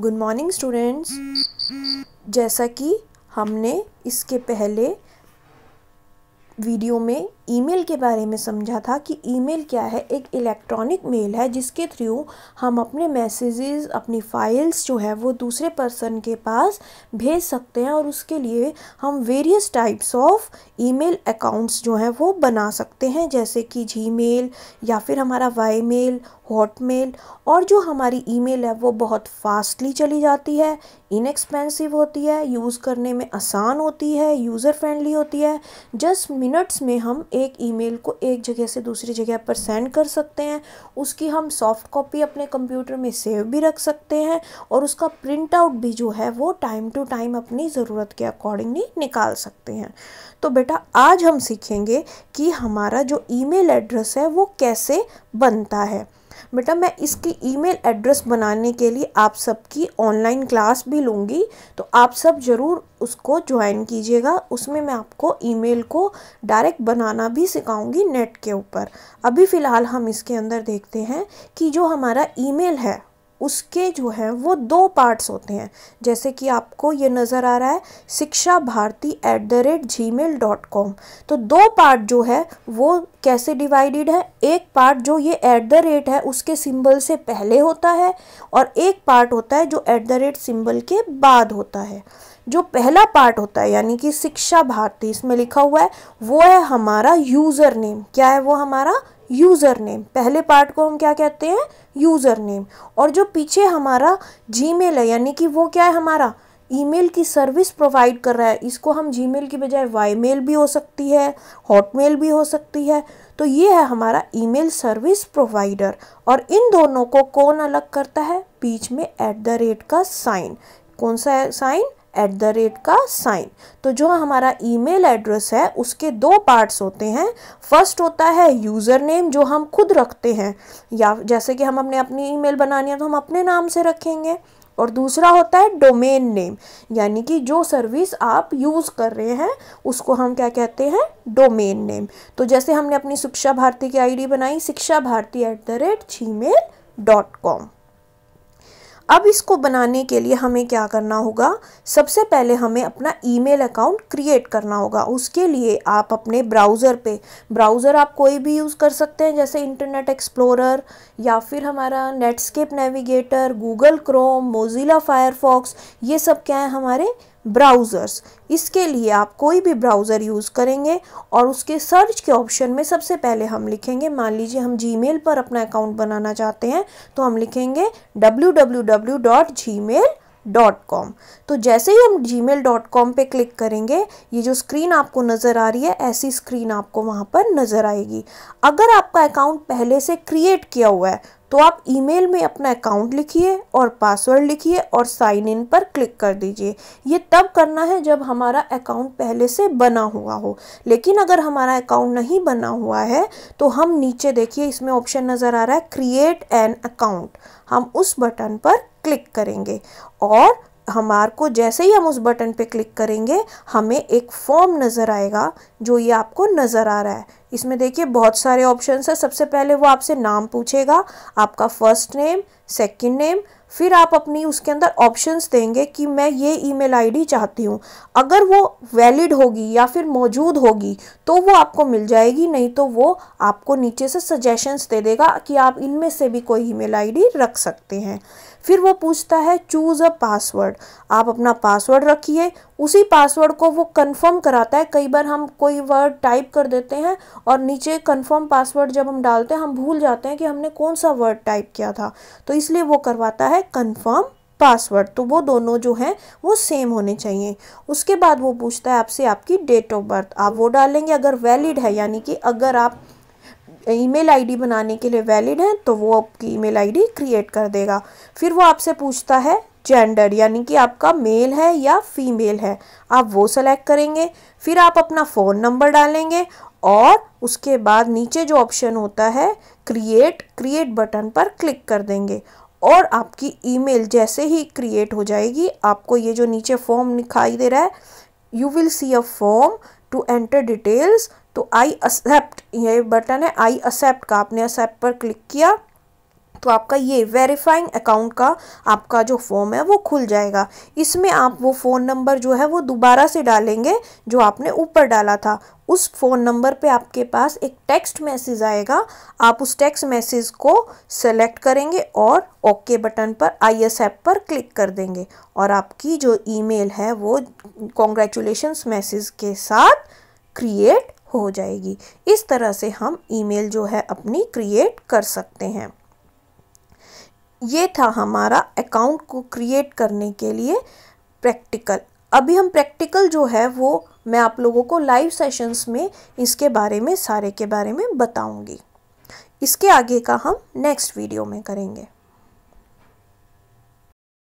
good morning students जैसा कि हमने इसके पहले वीडियो में ईमेल के बारे में समझा था कि ईमेल क्या है एक इलेक्ट्रॉनिक मेल है जिसके थ्रू हम अपने मैसेजेस अपनी फाइल्स जो है वो दूसरे पर्सन के पास भेज सकते हैं और उसके लिए हम various types of email accounts जो हैं वो बना सकते हैं जैसे कि जी या फिर हमारा वाई मेल हॉटमेल और जो हमारी ईमेल है वो बहुत फास्टली चली जाती है इनएक्सपेंसिव होती है यूज़ करने में आसान होती है यूज़र फ्रेंडली होती है जस्ट मिनट्स में हम एक ईमेल को एक जगह से दूसरी जगह पर सेंड कर सकते हैं उसकी हम सॉफ्ट कॉपी अपने कंप्यूटर में सेव भी रख सकते हैं और उसका प्रिंट आउट भी जो है वो टाइम टू टाइम अपनी ज़रूरत के अकॉर्डिंगली निकाल सकते हैं तो बेटा आज हम सीखेंगे कि हमारा जो ईमेल एड्रेस है वो कैसे बनता है बेटा मैं इसकी ईमेल एड्रेस बनाने के लिए आप सबकी ऑनलाइन क्लास भी लूँगी तो आप सब ज़रूर उसको ज्वाइन कीजिएगा उसमें मैं आपको ईमेल को डायरेक्ट बनाना भी सिखाऊंगी नेट के ऊपर अभी फ़िलहाल हम इसके अंदर देखते हैं कि जो हमारा ईमेल है उसके जो हैं वो दो पार्ट्स होते हैं जैसे कि आपको ये नज़र आ रहा है Shiksha Bharti at the rate Gmail dot com तो दो पार्ट जो है वो कैसे डिवाइडेड है एक पार्ट जो ये एट द रेट है उसके सिंबल से पहले होता है और एक पार्ट होता है जो एट द रेट सिंबल के बाद होता है जो पहला पार्ट होता है यानी कि शिक्षा भारती इसमें लिखा हुआ है वो है हमारा यूज़र नेम क्या है वो हमारा यूज़र नेम पहले पार्ट को हम क्या कहते हैं यूज़र नेम और जो पीछे हमारा जी है यानी कि वो क्या है हमारा ईमेल की सर्विस प्रोवाइड कर रहा है इसको हम जीमेल की बजाय वाई मेल भी हो सकती है हॉटमेल भी हो सकती है तो ये है हमारा ईमेल सर्विस प्रोवाइडर और इन दोनों को कौन अलग करता है बीच में एट द रेट का साइन कौन सा है साइन एट द रेट का साइन तो जो हमारा ईमेल एड्रेस है उसके दो पार्ट्स होते हैं फर्स्ट होता है यूज़र नेम जो हम खुद रखते हैं या जैसे कि हम अपने अपनी ईमेल बनानी है तो हम अपने नाम से रखेंगे और दूसरा होता है डोमेन नेम यानी कि जो सर्विस आप यूज़ कर रहे हैं उसको हम क्या कहते हैं डोमेन नेम तो जैसे हमने अपनी शिक्षा भारती की आईडी बनाई Shiksha Bharti at the rate Gmail dot com अब इसको बनाने के लिए हमें क्या करना होगा सबसे पहले हमें अपना ईमेल अकाउंट क्रिएट करना होगा उसके लिए आप अपने ब्राउज़र पे ब्राउज़र आप कोई भी यूज़ कर सकते हैं जैसे इंटरनेट एक्सप्लोरर या फिर हमारा Netscape navigator Google Chrome Mozilla Firefox ये सब क्या है हमारे ब्राउज़र्स इसके लिए आप कोई भी ब्राउज़र यूज़ करेंगे और उसके सर्च के ऑप्शन में सबसे पहले हम लिखेंगे मान लीजिए हम जीमेल पर अपना अकाउंट बनाना चाहते हैं तो हम लिखेंगे W W W dot Gmail dot com तो जैसे ही हम जी मेल डॉट कॉम पर क्लिक करेंगे ये जो स्क्रीन आपको नज़र आ रही है ऐसी स्क्रीन आपको वहाँ पर नज़र आएगी अगर आपका अकाउंट पहले से क्रिएट किया हुआ है तो आप ईमेल में अपना अकाउंट लिखिए और पासवर्ड लिखिए और साइन इन पर क्लिक कर दीजिए ये तब करना है जब हमारा अकाउंट पहले से बना हुआ हो लेकिन अगर हमारा अकाउंट नहीं बना हुआ है तो हम नीचे देखिए इसमें ऑप्शन नज़र आ रहा है क्रिएट एन अकाउंट हम उस बटन पर क्लिक करेंगे और हमार को जैसे ही हम उस बटन पे क्लिक करेंगे हमें एक फॉर्म नज़र आएगा जो ये आपको नज़र आ रहा है इसमें देखिए बहुत सारे ऑप्शन है सबसे पहले वो आपसे नाम पूछेगा आपका फर्स्ट नेम सेकंड नेम फिर आप अपनी उसके अंदर ऑप्शंस देंगे कि मैं ये ईमेल आईडी चाहती हूँ अगर वो वैलिड होगी या फिर मौजूद होगी तो वो आपको मिल जाएगी नहीं तो वो आपको नीचे से सजेशंस दे देगा कि आप इनमें से भी कोई ईमेल आईडी रख सकते हैं फिर वो पूछता है चूज़ अ पासवर्ड आप अपना पासवर्ड रखिए उसी पासवर्ड को वो कंफर्म कराता है कई बार हम कोई वर्ड टाइप कर देते हैं और नीचे कंफर्म पासवर्ड जब हम डालते हैं हम भूल जाते हैं कि हमने कौन सा वर्ड टाइप किया था तो इसलिए वो करवाता है कंफर्म पासवर्ड तो वो दोनों जो हैं वो सेम होने चाहिए उसके बाद वो पूछता है आपसे आपकी डेट ऑफ बर्थ आप वो डालेंगे अगर वैलिड है यानी कि अगर आप ईमेल आईडी बनाने के लिए वैलिड है तो वो आपकी ईमेल आईडी क्रिएट कर देगा फिर वो आपसे पूछता है जेंडर यानी कि आपका मेल है या फीमेल है आप वो सेलेक्ट करेंगे फिर आप अपना फ़ोन नंबर डालेंगे और उसके बाद नीचे जो ऑप्शन होता है क्रिएट क्रिएट बटन पर क्लिक कर देंगे और आपकी ईमेल जैसे ही क्रिएट हो जाएगी आपको ये जो नीचे फॉर्म दिखाई दे रहा है you will see a form to enter details तो आई एक्सेप्ट ये बटन है आई एक्सेप्ट का आपने एक्सेप्ट पर क्लिक किया तो आपका ये वेरीफाइंग अकाउंट का आपका जो फॉर्म है वो खुल जाएगा इसमें आप वो फ़ोन नंबर जो है वो दोबारा से डालेंगे जो आपने ऊपर डाला था उस फ़ोन नंबर पे आपके पास एक टेक्स्ट मैसेज आएगा आप उस टेक्स्ट मैसेज को सेलेक्ट करेंगे और ओके बटन पर आई एस एप पर क्लिक कर देंगे और आपकी जो ईमेल है वो कॉन्ग्रेचुलेशंस मैसेज के साथ क्रिएट हो जाएगी इस तरह से हम ईमेल जो है अपनी क्रिएट कर सकते हैं ये था हमारा अकाउंट को क्रिएट करने के लिए प्रैक्टिकल अभी हम प्रैक्टिकल जो है वो मैं आप लोगों को लाइव सेशंस में इसके बारे में सारे के बारे में बताऊंगी इसके आगे का हम नेक्स्ट वीडियो में करेंगे